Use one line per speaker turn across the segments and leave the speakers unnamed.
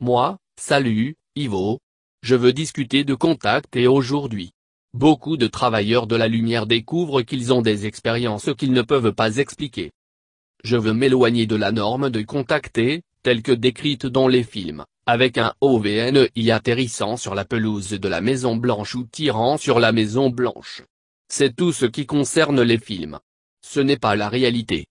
Moi, salut, Ivo. Je veux discuter de contact et aujourd'hui. Beaucoup de travailleurs de la lumière découvrent qu'ils ont des expériences qu'ils ne peuvent pas expliquer. Je veux m'éloigner de la norme de contacter, telle que décrite dans les films, avec un OVNI atterrissant sur la pelouse de la Maison Blanche ou tirant sur la Maison Blanche. C'est tout ce qui concerne les films. Ce n'est pas la réalité.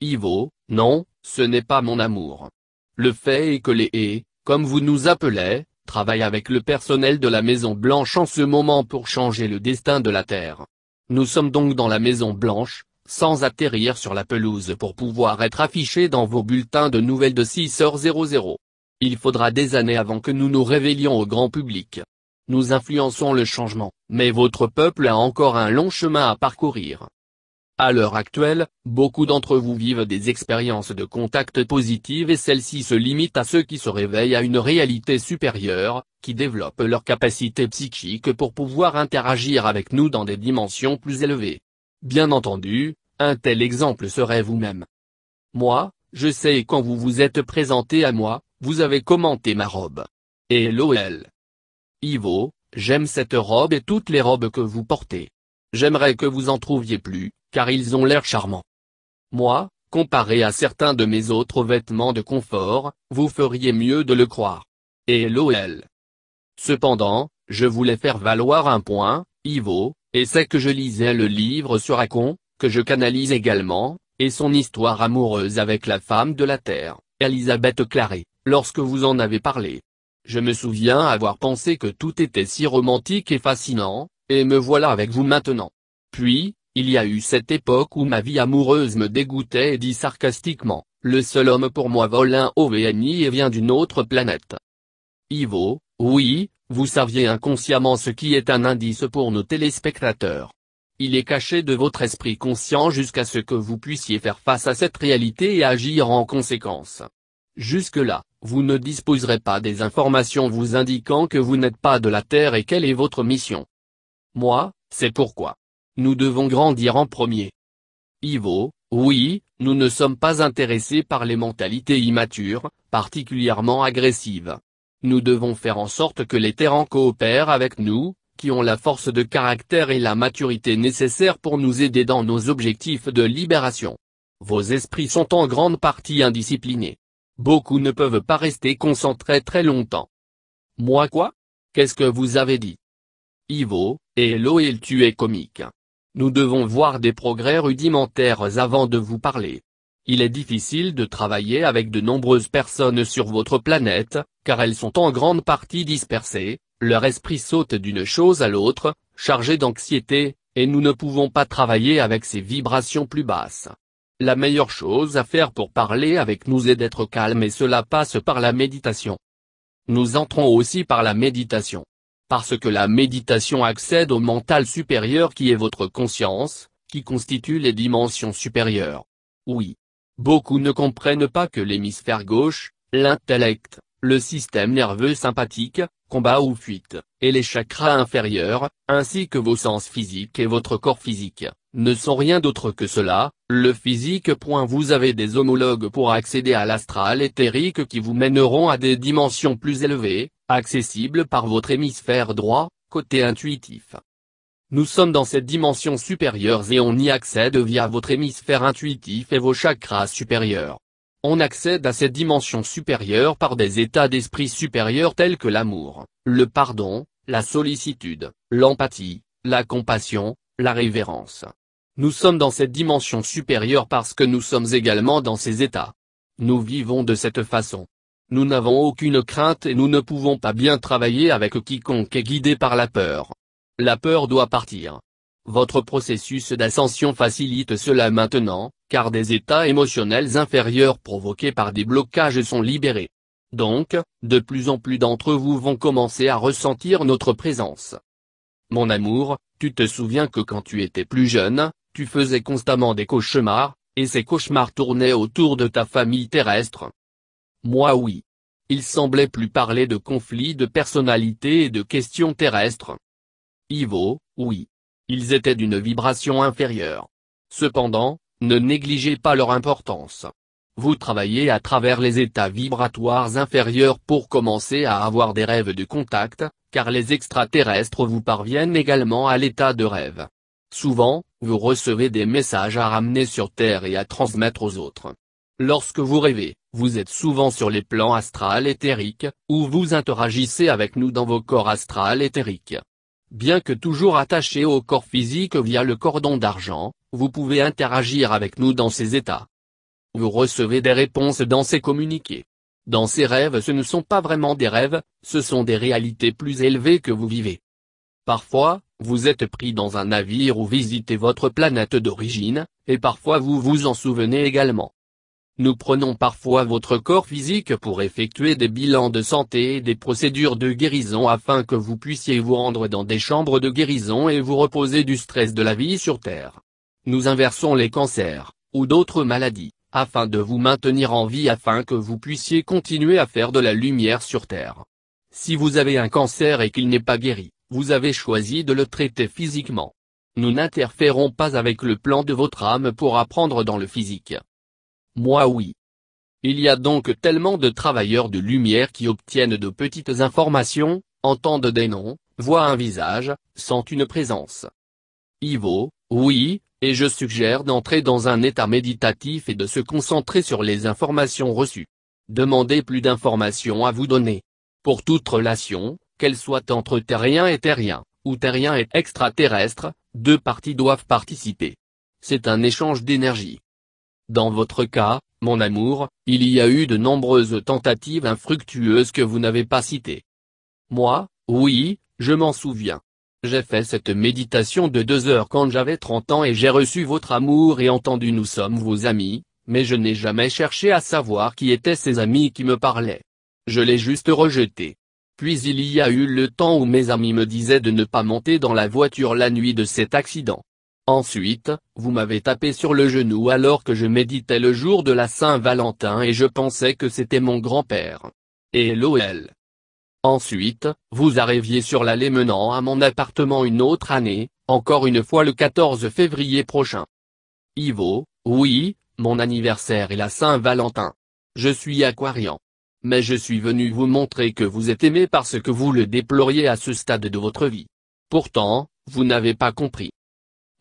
Ivo, non, ce n'est pas mon amour. Le fait est que les comme vous nous appelez, travaillez avec le personnel de la Maison Blanche en ce moment pour changer le destin de la Terre. Nous sommes donc dans la Maison Blanche, sans atterrir sur la pelouse pour pouvoir être affichés dans vos bulletins de nouvelles de 6h00. Il faudra des années avant que nous nous révélions au grand public. Nous influençons le changement, mais votre peuple a encore un long chemin à parcourir. À l'heure actuelle, beaucoup d'entre vous vivent des expériences de contact positives et celles-ci se limitent à ceux qui se réveillent à une réalité supérieure, qui développent leurs capacités psychiques pour pouvoir interagir avec nous dans des dimensions plus élevées. Bien entendu, un tel exemple serait vous-même. Moi, je sais quand vous vous êtes présenté à moi, vous avez commenté ma robe. Et LOL. Ivo, j'aime cette robe et toutes les robes que vous portez. J'aimerais que vous en trouviez plus, car ils ont l'air charmants. Moi, comparé à certains de mes autres vêtements de confort, vous feriez mieux de le croire. Et LOL. Cependant, je voulais faire valoir un point, Ivo, et c'est que je lisais le livre sur Acon, que je canalise également, et son histoire amoureuse avec la femme de la Terre, Elisabeth Claré, lorsque vous en avez parlé. Je me souviens avoir pensé que tout était si romantique et fascinant, et me voilà avec vous maintenant. Puis, il y a eu cette époque où ma vie amoureuse me dégoûtait et dit sarcastiquement, le seul homme pour moi vole un OVNI et vient d'une autre planète. Ivo, oui, vous saviez inconsciemment ce qui est un indice pour nos téléspectateurs. Il est caché de votre esprit conscient jusqu'à ce que vous puissiez faire face à cette réalité et agir en conséquence. Jusque-là, vous ne disposerez pas des informations vous indiquant que vous n'êtes pas de la Terre et quelle est votre mission. Moi, c'est pourquoi, nous devons grandir en premier. Ivo, oui, nous ne sommes pas intéressés par les mentalités immatures, particulièrement agressives. Nous devons faire en sorte que les terrains coopèrent avec nous, qui ont la force de caractère et la maturité nécessaires pour nous aider dans nos objectifs de libération. Vos esprits sont en grande partie indisciplinés. Beaucoup ne peuvent pas rester concentrés très longtemps. Moi quoi Qu'est-ce que vous avez dit Ivo, et Hello et tu es comique. Nous devons voir des progrès rudimentaires avant de vous parler. Il est difficile de travailler avec de nombreuses personnes sur votre planète, car elles sont en grande partie dispersées, leur esprit saute d'une chose à l'autre, chargé d'anxiété, et nous ne pouvons pas travailler avec ces vibrations plus basses. La meilleure chose à faire pour parler avec nous est d'être calme et cela passe par la méditation. Nous entrons aussi par la méditation parce que la méditation accède au mental supérieur qui est votre conscience, qui constitue les dimensions supérieures. Oui. Beaucoup ne comprennent pas que l'hémisphère gauche, l'intellect, le système nerveux sympathique, combat ou fuite, et les chakras inférieurs, ainsi que vos sens physiques et votre corps physique, ne sont rien d'autre que cela, le physique. Point vous avez des homologues pour accéder à l'astral éthérique qui vous mèneront à des dimensions plus élevées, accessible par votre hémisphère droit, côté intuitif. Nous sommes dans cette dimension supérieure et on y accède via votre hémisphère intuitif et vos chakras supérieurs. On accède à cette dimension supérieure par des états d'esprit supérieurs tels que l'amour, le pardon, la sollicitude, l'empathie, la compassion, la révérence. Nous sommes dans cette dimension supérieure parce que nous sommes également dans ces états. Nous vivons de cette façon. Nous n'avons aucune crainte et nous ne pouvons pas bien travailler avec quiconque est guidé par la peur. La peur doit partir. Votre processus d'ascension facilite cela maintenant, car des états émotionnels inférieurs provoqués par des blocages sont libérés. Donc, de plus en plus d'entre vous vont commencer à ressentir notre présence. Mon amour, tu te souviens que quand tu étais plus jeune, tu faisais constamment des cauchemars, et ces cauchemars tournaient autour de ta famille terrestre. Moi oui. Il semblait plus parler de conflits de personnalité et de questions terrestres. Ivo, oui. Ils étaient d'une vibration inférieure. Cependant, ne négligez pas leur importance. Vous travaillez à travers les états vibratoires inférieurs pour commencer à avoir des rêves de contact, car les extraterrestres vous parviennent également à l'état de rêve. Souvent, vous recevez des messages à ramener sur Terre et à transmettre aux autres. Lorsque vous rêvez, vous êtes souvent sur les plans astral éthériques, où vous interagissez avec nous dans vos corps astral éthériques. Bien que toujours attaché au corps physique via le cordon d'argent, vous pouvez interagir avec nous dans ces états. Vous recevez des réponses dans ces communiqués. Dans ces rêves ce ne sont pas vraiment des rêves, ce sont des réalités plus élevées que vous vivez. Parfois, vous êtes pris dans un navire ou visitez votre planète d'origine, et parfois vous vous en souvenez également. Nous prenons parfois votre corps physique pour effectuer des bilans de santé et des procédures de guérison afin que vous puissiez vous rendre dans des chambres de guérison et vous reposer du stress de la vie sur Terre. Nous inversons les cancers, ou d'autres maladies, afin de vous maintenir en vie afin que vous puissiez continuer à faire de la lumière sur Terre. Si vous avez un cancer et qu'il n'est pas guéri, vous avez choisi de le traiter physiquement. Nous n'interférons pas avec le plan de votre âme pour apprendre dans le physique. Moi oui. Il y a donc tellement de travailleurs de lumière qui obtiennent de petites informations, entendent des noms, voient un visage, sentent une présence. Ivo, oui, et je suggère d'entrer dans un état méditatif et de se concentrer sur les informations reçues. Demandez plus d'informations à vous donner. Pour toute relation, qu'elle soit entre terrien et terrien, ou terrien et extraterrestre, deux parties doivent participer. C'est un échange d'énergie. Dans votre cas, mon amour, il y a eu de nombreuses tentatives infructueuses que vous n'avez pas citées. Moi, oui, je m'en souviens. J'ai fait cette méditation de deux heures quand j'avais 30 ans et j'ai reçu votre amour et entendu nous sommes vos amis, mais je n'ai jamais cherché à savoir qui étaient ces amis qui me parlaient. Je l'ai juste rejeté. Puis il y a eu le temps où mes amis me disaient de ne pas monter dans la voiture la nuit de cet accident. Ensuite, vous m'avez tapé sur le genou alors que je méditais le jour de la Saint-Valentin et je pensais que c'était mon grand-père. Et LOL. Ensuite, vous arriviez sur l'allée menant à mon appartement une autre année, encore une fois le 14 février prochain. Ivo, oui, mon anniversaire est la Saint-Valentin. Je suis aquarian. Mais je suis venu vous montrer que vous êtes aimé parce que vous le déploriez à ce stade de votre vie. Pourtant, vous n'avez pas compris.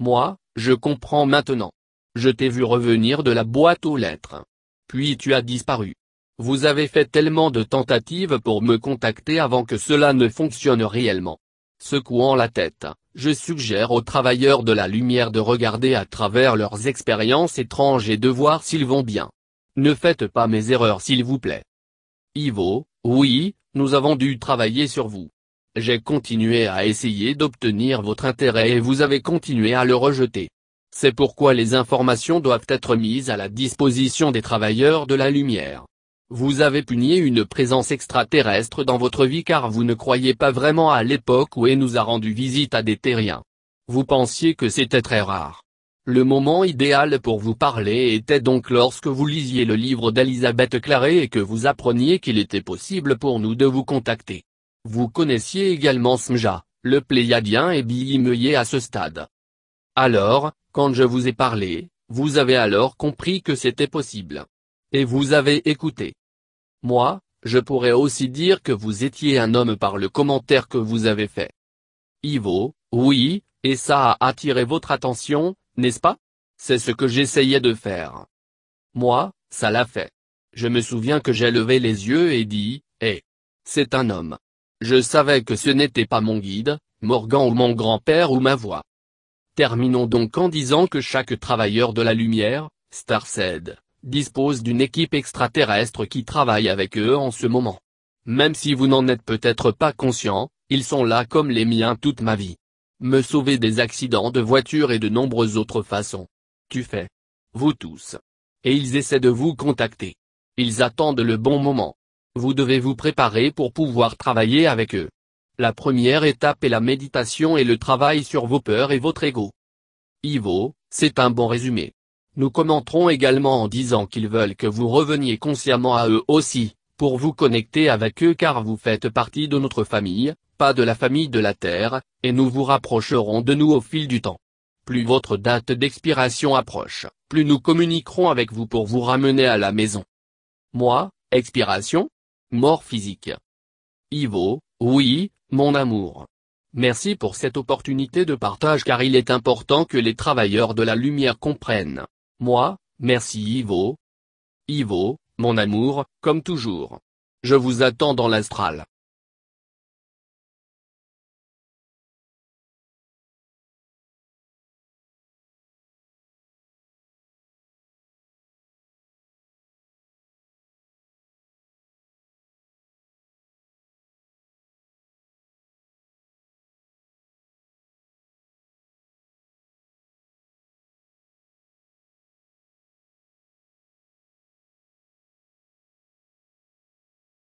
Moi, je comprends maintenant. Je t'ai vu revenir de la boîte aux lettres. Puis tu as disparu. Vous avez fait tellement de tentatives pour me contacter avant que cela ne fonctionne réellement. Secouant la tête, je suggère aux travailleurs de la lumière de regarder à travers leurs expériences étranges et de voir s'ils vont bien. Ne faites pas mes erreurs s'il vous plaît. Ivo, oui, nous avons dû travailler sur vous. J'ai continué à essayer d'obtenir votre intérêt et vous avez continué à le rejeter. C'est pourquoi les informations doivent être mises à la disposition des travailleurs de la lumière. Vous avez puni une présence extraterrestre dans votre vie car vous ne croyez pas vraiment à l'époque où elle nous a rendu visite à des terriens. Vous pensiez que c'était très rare. Le moment idéal pour vous parler était donc lorsque vous lisiez le livre d'Elisabeth Claret et que vous appreniez qu'il était possible pour nous de vous contacter. Vous connaissiez également Smja, le Pléiadien et Billy à ce stade. Alors, quand je vous ai parlé, vous avez alors compris que c'était possible. Et vous avez écouté. Moi, je pourrais aussi dire que vous étiez un homme par le commentaire que vous avez fait. Ivo, oui, et ça a attiré votre attention, n'est-ce pas C'est ce que j'essayais de faire. Moi, ça l'a fait. Je me souviens que j'ai levé les yeux et dit, Eh c'est un homme. Je savais que ce n'était pas mon guide, Morgan ou mon grand-père ou ma voix. Terminons donc en disant que chaque travailleur de la lumière, Starseed, dispose d'une équipe extraterrestre qui travaille avec eux en ce moment. Même si vous n'en êtes peut-être pas conscient, ils sont là comme les miens toute ma vie. Me sauver des accidents de voiture et de nombreuses autres façons. Tu fais. Vous tous. Et ils essaient de vous contacter. Ils attendent le bon moment. Vous devez vous préparer pour pouvoir travailler avec eux. La première étape est la méditation et le travail sur vos peurs et votre ego. Ivo, c'est un bon résumé. Nous commenterons également en disant qu'ils veulent que vous reveniez consciemment à eux aussi, pour vous connecter avec eux car vous faites partie de notre famille, pas de la famille de la Terre, et nous vous rapprocherons de nous au fil du temps. Plus votre date d'expiration approche, plus nous communiquerons avec vous pour vous ramener à la maison. Moi, expiration, Mort physique. Ivo, oui, mon amour. Merci pour cette opportunité de partage car il est important que les travailleurs de la lumière comprennent. Moi, merci Ivo. Ivo, mon amour, comme toujours. Je vous attends dans l'astral.